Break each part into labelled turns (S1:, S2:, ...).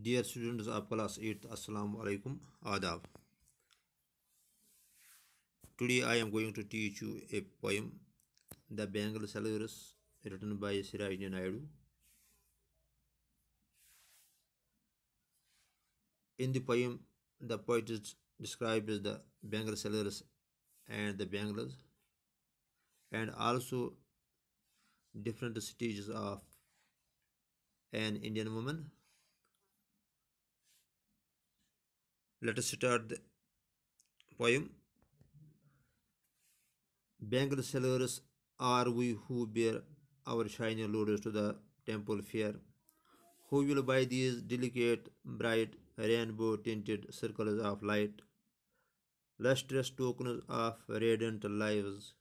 S1: Dear students, of class eight अस्सलाम वालेकुम आदाब today i am going to teach you a poem the bengal solaris written by siraj naidu in the poem the poet describes the bengal solaris and the bengalas and also different stages of an indian woman let us start the poem banked sailors are we who bear our shining loads to the temple fair who will buy these delicate bright rainbow tinted circles of light lustrous tokens of radiant lives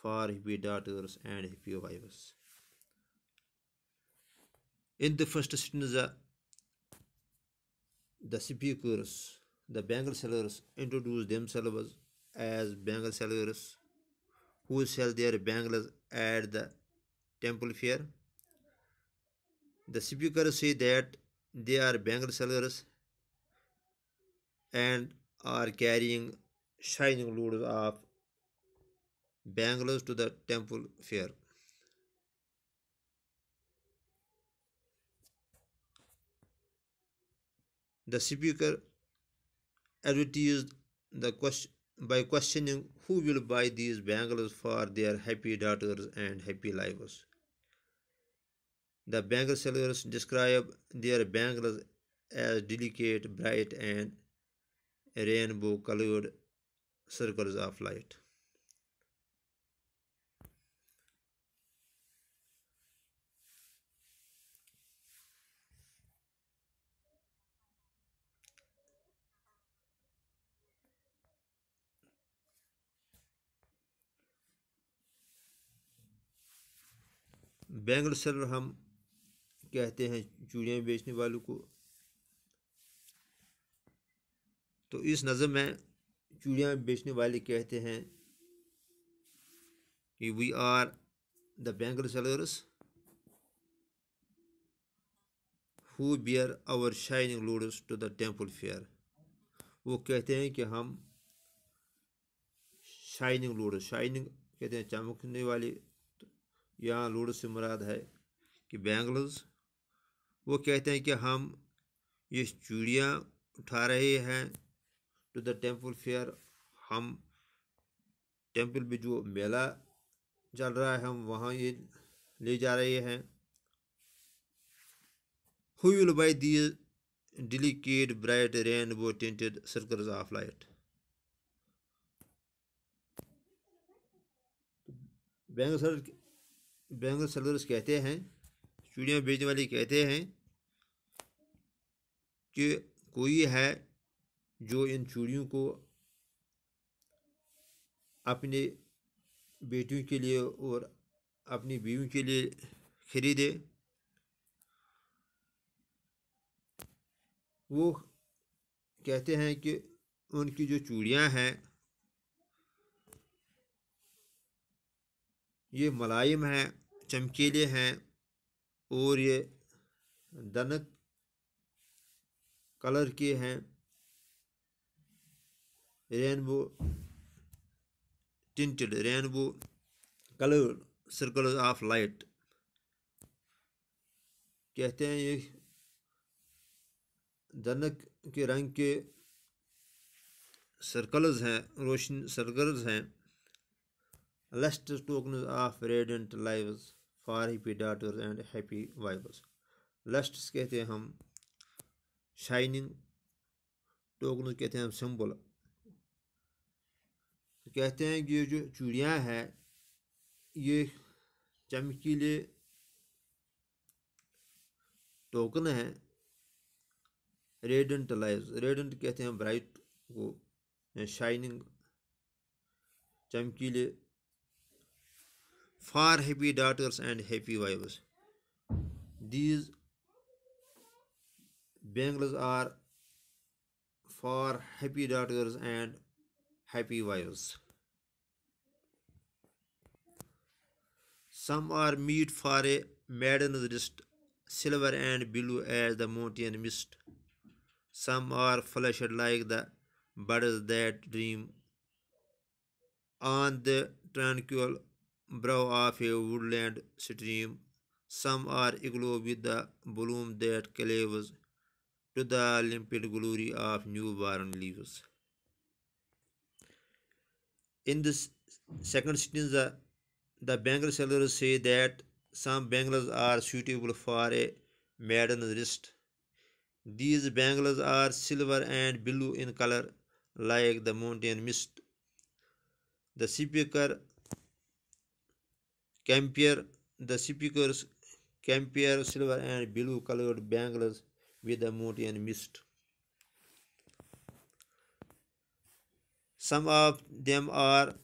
S1: for happy daughters and happy wives. In the first stanza, the speakers the Bengal sellers introduce themselves as Bengal sellers who sell their bangles at the temple fair. The speaker say that they are Bengal sellers and are carrying shining loads of bangles to the temple fair. The speaker Advertised the question by questioning who will buy these bangles for their happy daughters and happy lives. The bangle sellers describe their bangles as delicate, bright, and rainbow colored circles of light. Bangle seller हम कहते हैं चूड़ियाँ बेचने वालों को तो इस नज़म में चूड़ियाँ बेचने वाले कहते हैं कि we are the bangle sellers who bear our shining loads to the temple fair वो कहते हैं कि हम शाइनिंग लोडस शाइनिंग कहते हैं चमकने वाले यहाँ लूडस से मुराद है कि बैंगल्स वो कहते हैं कि हम ये चूड़ियाँ उठा रहे हैं टू द टेम्पल फेयर हम टेम्पल में जो मेला चल रहा है हम वहाँ ये ले जा रहे हैं who will buy these delicate bright rainbow tinted of of तो बैंगल सर बैंगल सर्दर्स कहते हैं चूड़ियाँ बेचने वाले कहते हैं कि कोई है जो इन चूड़ियों को अपने बेटियों के लिए और अपनी बीवियों के लिए खरीदे वो कहते हैं कि उनकी जो चूड़ियाँ हैं ये मलायम हैं चमकीले हैं और ये दनक कलर के हैं rainbow tinted rainbow colour circle of light कहते हैं ये दनक के रंग के सर्कल्स हैं रोशन सर्कल्स हैं lustrous token of radiant lives for happy daughters and happy wives लस्ट्स कहते हैं हम शाइनिंग टोकन कहते हैं हम सिंबल तो कहते हैं कि ये जो चूड़ियाँ हैं ये चमकीले टोकन हैं रेडेंट लाइज रेडेंट कहते हैं ब्राइट को शाइनिंग चमकीले for happy daughters and happy wives. These bangles are for happy daughters and happy wives. Some are made for a maiden's wrist, silver and blue as the mountain mist. Some are flushed like the birds that dream on the tranquil brow of a woodland stream. Some are aglow with the bloom that cleaves to the limpid glory of newborn leaves. In this second stanza, the bangle sellers say that some bangles are suitable for a maiden's wrist. These bangles are silver and blue in color, like the mountain mist. The speaker Campier, the speakers campier silver and blue colored bangles with the and mist some of them are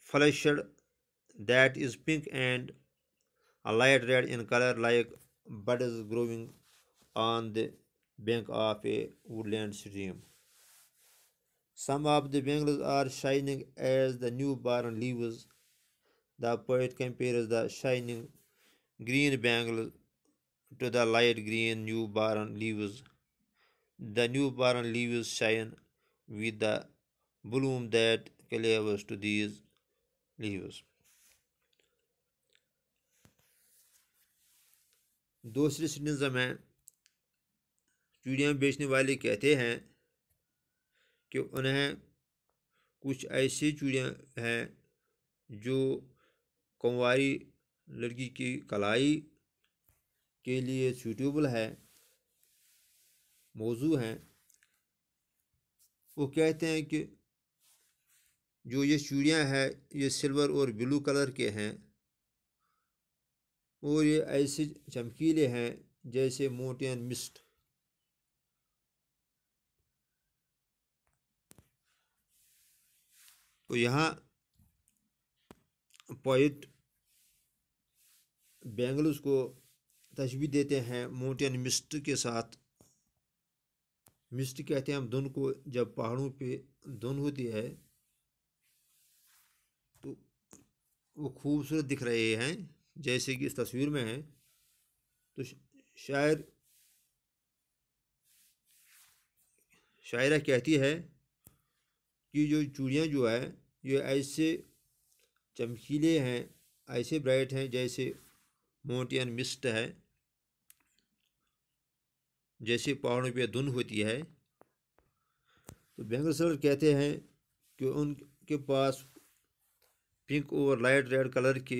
S1: flushed that is pink and a light red in color like buds growing on the bank of a woodland stream Some of the bangles are shining as the newborn leaves. The poet compares the shining green bangles to the light green newborn leaves. The newborn leaves shine with the bloom that cleaves to these leaves. दूसरी सिटिजम है चूड़ियाँ बेचने वाले कहते हैं कि उन्हें कुछ ऐसी चूड़ियाँ हैं जो कुंवारी लड़की की कलाई के लिए सूटेबल है मौजू हैं वो कहते हैं कि जो ये चूड़ियाँ हैं ये सिल्वर और ब्लू कलर के हैं और ये ऐसे चमकीले हैं जैसे मोटे मिस्ट तो यहाँ पोइट बेंगलुरु को तस्वीर देते हैं माउंटेन मिस्ट के साथ मिस्ट कहते हैं हम धुन को जब पहाड़ों पे धुन होती है तो वो खूबसूरत दिख रहे हैं जैसे कि इस तस्वीर में है तो शायर शायरा कहती है कि जो चूड़ियाँ जो है ये ऐसे चमकीले हैं ऐसे ब्राइट हैं जैसे मोटियन मिस्ट है जैसे पहाड़ों पर धुन होती है तो सर कहते हैं कि उनके पास पिंक और लाइट रेड कलर की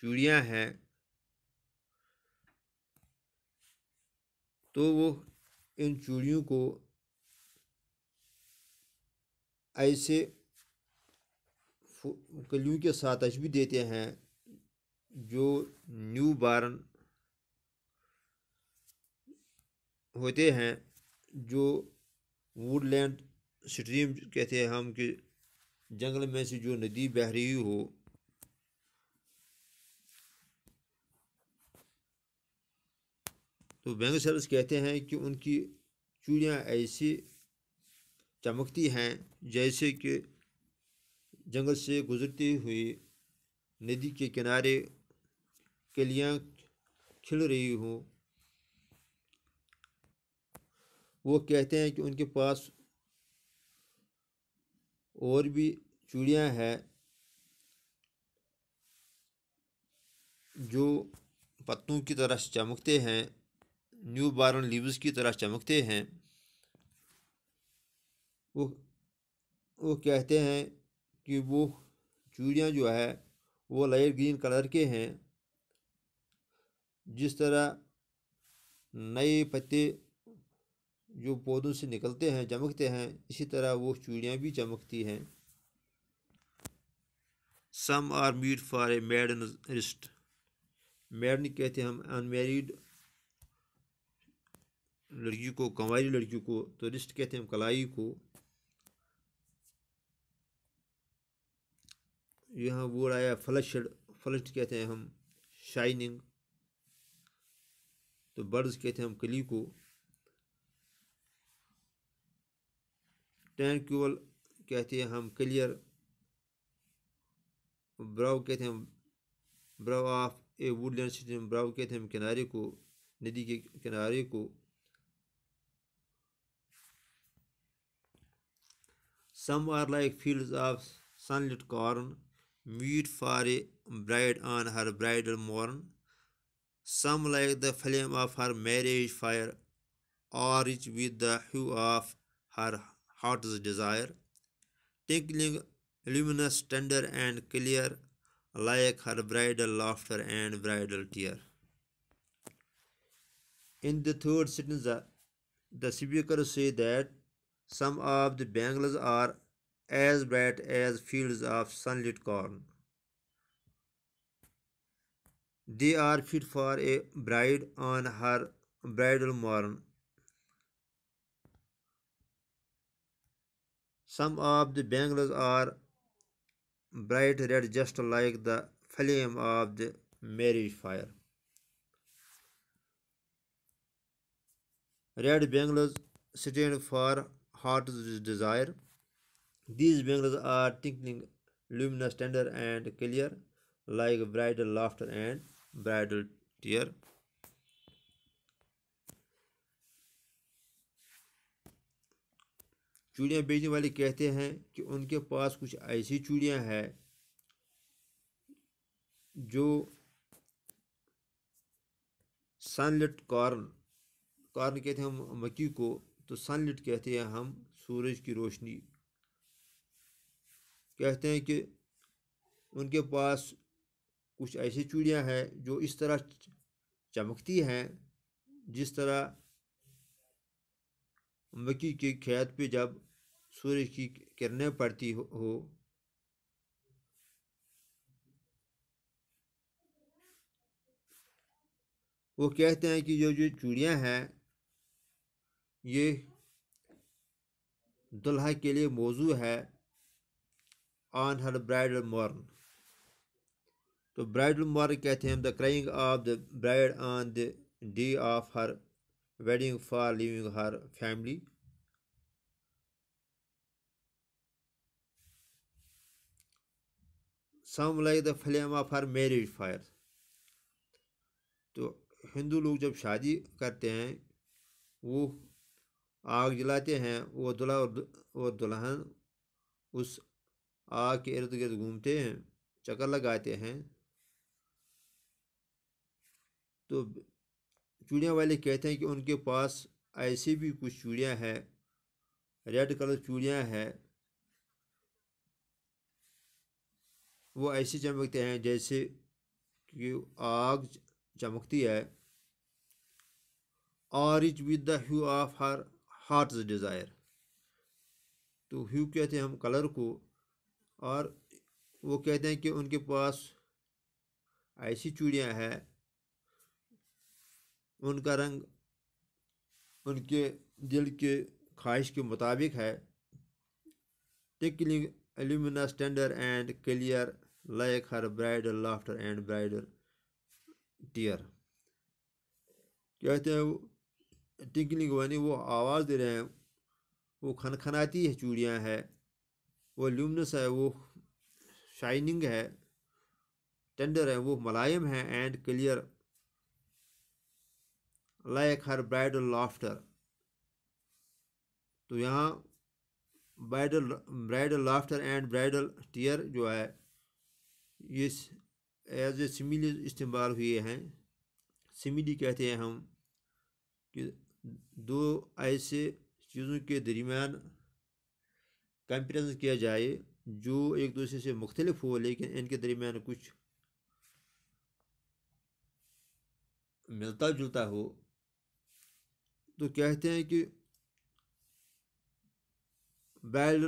S1: चूड़ियाँ हैं तो वो इन चूड़ियों को ऐसे कलियों के सातश भी देते हैं जो न्यू बार्न होते हैं जो वुडलैंड स्ट्रीम कहते हैं हम कि जंगल में से जो नदी बह रही हो तो बैंक सर्विस कहते हैं कि उनकी चूड़ियाँ ऐसी चमकती हैं जैसे कि जंगल से गुजरती हुई नदी के किनारे कलियाँ खिल रही हों वो कहते हैं कि उनके पास और भी चूड़ियाँ हैं जो पत्तों की तरह चमकते हैं न्यू बारन लीव्स की तरह चमकते हैं वो वो कहते हैं कि वो चूड़ियाँ जो है वो लाइट ग्रीन कलर के हैं जिस तरह नए पत्ते जो पौधों से निकलते हैं चमकते हैं इसी तरह वो चूड़ियाँ भी चमकती हैं some are meet for a maiden wrist maiden कहते हैं हम अनमेरिड लड़की को कंवारी लड़की को तो रिस्ट कहते हैं हम कलाई को यहाँ वर्ड आया फ्लशड फ्लश्ड कहते हैं हम शाइनिंग तो बर्ड्स कहते हैं हम कली को टैंक्यूल कहते हैं हम क्लियर ब्राउ कहते हैं brow of a woodland system brow कहते हैं हम किनारे को नदी के किनारे को some are like fields of sunlit corn meet for a bride on her bridal morn. Some like the flame of her marriage fire, orange with the hue of her heart's desire, tinkling luminous, tender and clear, like her bridal laughter and bridal tear. In the third stanza, the speaker says that some of the bangles are as bright as fields of sunlit corn. They are fit for a bride on her bridal morn. Some of the bangles are bright red just like the flame of the marriage fire. Red bangles stand for heart's desire. These bangles are tinkling, luminous, tender, and clear, like bridal laughter and bridal tear. चूड़ियाँ बेचने वाले कहते हैं कि उनके पास कुछ ऐसी चूड़ियाँ हैं जो सनलिट कॉर्न कॉर्न कहते हैं हम मक्की को तो सनलिट कहते हैं हम सूरज की रोशनी कहते हैं कि उनके पास कुछ ऐसी चूड़ियाँ हैं जो इस तरह चमकती हैं जिस तरह मक्की के खेत पे जब सूर्य की किरणें पड़ती हो, वो कहते हैं कि जो जो चूड़ियाँ हैं ये दुल्हा के लिए मौजू है ऑन हर ब्राइडल मॉर्न तो ब्राइडल मॉर्न कहते हैं the crying of the bride on the day of her wedding for leaving her family some like the flame of her marriage fire तो हिंदू लोग जब शादी करते हैं वो आग जलाते हैं वो दुल्हा और दुल्हन उस आग के इर्द गिर्द घूमते हैं चक्कर लगाते हैं तो चूड़ियाँ वाले कहते हैं कि उनके पास ऐसी भी कुछ चूड़ियाँ हैं रेड कलर चूड़ियाँ हैं वो ऐसे चमकते हैं जैसे कि आग चमकती है ऑरिज with the hue of her heart desire तो ह्यू कहते हैं हम कलर को और वो कहते हैं कि उनके पास ऐसी चूड़ियाँ हैं उनका रंग उनके दिल के ख्वाहिश के मुताबिक है tinkling luminous tender and clear like her bridal laughter and bridal tear कहते हैं टिकलिंग वानी वो आवाज़ दे रहे हैं वो खनखनाती है चूड़ियाँ हैं वो ल्यूमिनस है वो शाइनिंग है टेंडर है वो मुलायम है and clear like her bridal laughter तो यहाँ bridal bridal laughter and bridal tear जो है ये एज ए सिमिली इस्तेमाल हुए हैं सिमिली कहते हैं हम कि दो ऐसे चीज़ों के दरमियान कंपेरिजन किया जाए जो एक दूसरे से मुख्तलिफ हो लेकिन इनके दरमियान कुछ मिलता जुलता हो तो कहते हैं कि बैल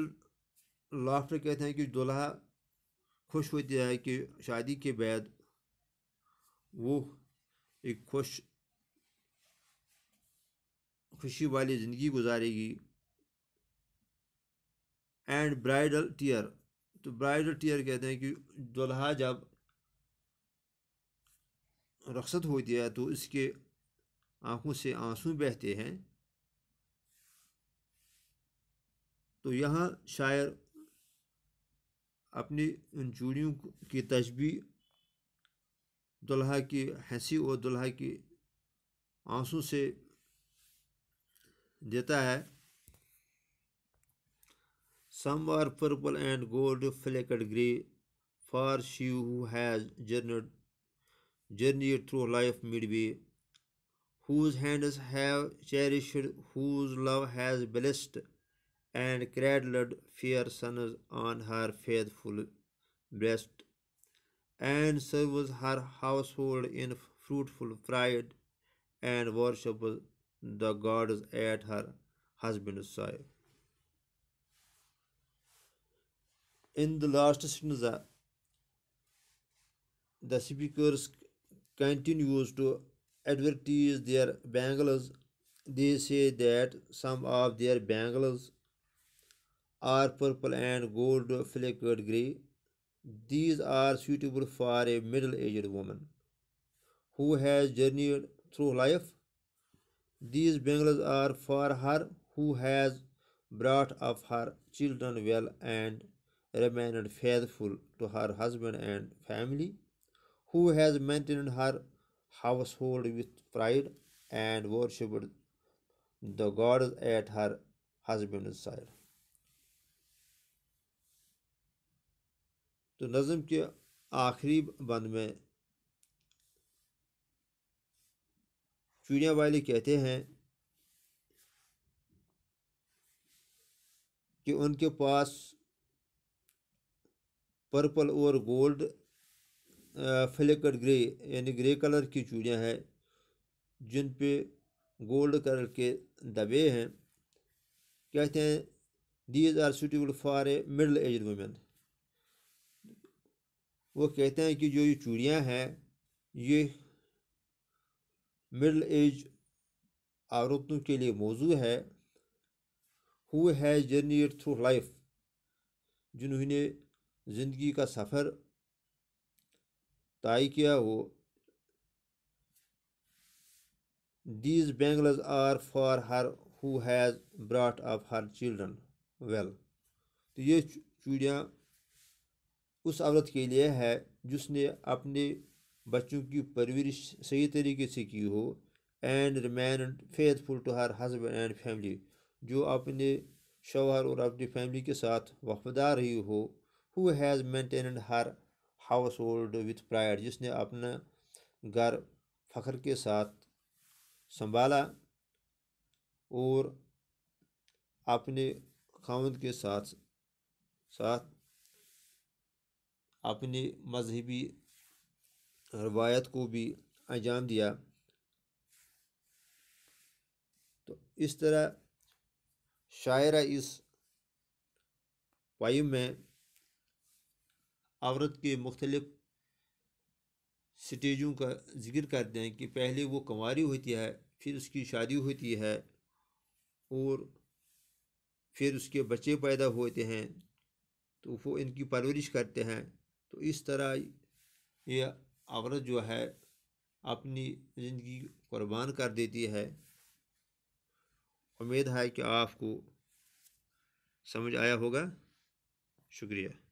S1: लाफ्टर कहते हैं कि दुल्हा खुश होती है कि शादी के बाद वो एक खुश खुशी वाली ज़िंदगी गुजारेगी एंड ब्राइडल टीयर तो ब्राइडल टीयर कहते हैं कि दुल्हा जब रखसत होती है तो इसके आंखों से आंसू बहते हैं तो यहाँ शायर अपनी उन चूड़ियों की तस्बी दुल्हा की हंसी और दुल्हा की आंसू से देता है Some are purple and gold flecked grey for she who has journeyed, journeyed through life midway, whose hands have cherished, whose love has blessed and cradled fair sons on her faithful breast, and serves her household in fruitful pride, and worships the gods at her husband's side. In the last stanza, the speakers continues to advertise their bangles. They say that some of their bangles are purple and gold flecked gray. These are suitable for a middle-aged woman who has journeyed through life. These bangles are for her who has brought up her children well and remained faithful to her husband and family, who has maintained her household with pride and worshipped the gods at her husband's side. तो नज़म के आखिरी बंद में चूड़िया वाले कहते हैं कि उनके पास पर्पल और गोल्ड फ्लेक्ड ग्रे यानी ग्रे कलर की चूड़ियाँ हैं जिन पे गोल्ड कलर के दबे हैं कहते हैं these are suitable for a middle age women वो कहते हैं कि जो ये चूड़ियाँ हैं ये मिडल एज औरतों के लिए मौजू है who has journey through life जिन्होंने ज़िंदगी का सफ़र तय किया हो these bangles are for her who has brought up her children well तो ये चूड़ियाँ उस औरत के लिए है जिसने अपने बच्चों की परवरिश सही तरीके से की हो and remain faithful to her husband and family जो अपने शोहर और अपनी फैमिली के साथ वफादार रही हो who has maintained her household with pride जिसने अपना घर फख्र के साथ संभाला और अपने खामद के साथ साथ अपने मजहबी रवायत को भी अंजाम दिया तो इस तरह शायरा इस पाइम में औरत के मुख्तलिफ स्टेजों का जिक्र करते हैं कि पहले वो कंवारी होती है फिर उसकी शादी होती है और फिर उसके बच्चे पैदा होते हैं तो वो इनकी परवरिश करते हैं तो इस तरह ये औरत जो है अपनी ज़िंदगी कुर्बान कर देती है उम्मीद है कि आपको समझ आया होगा शुक्रिया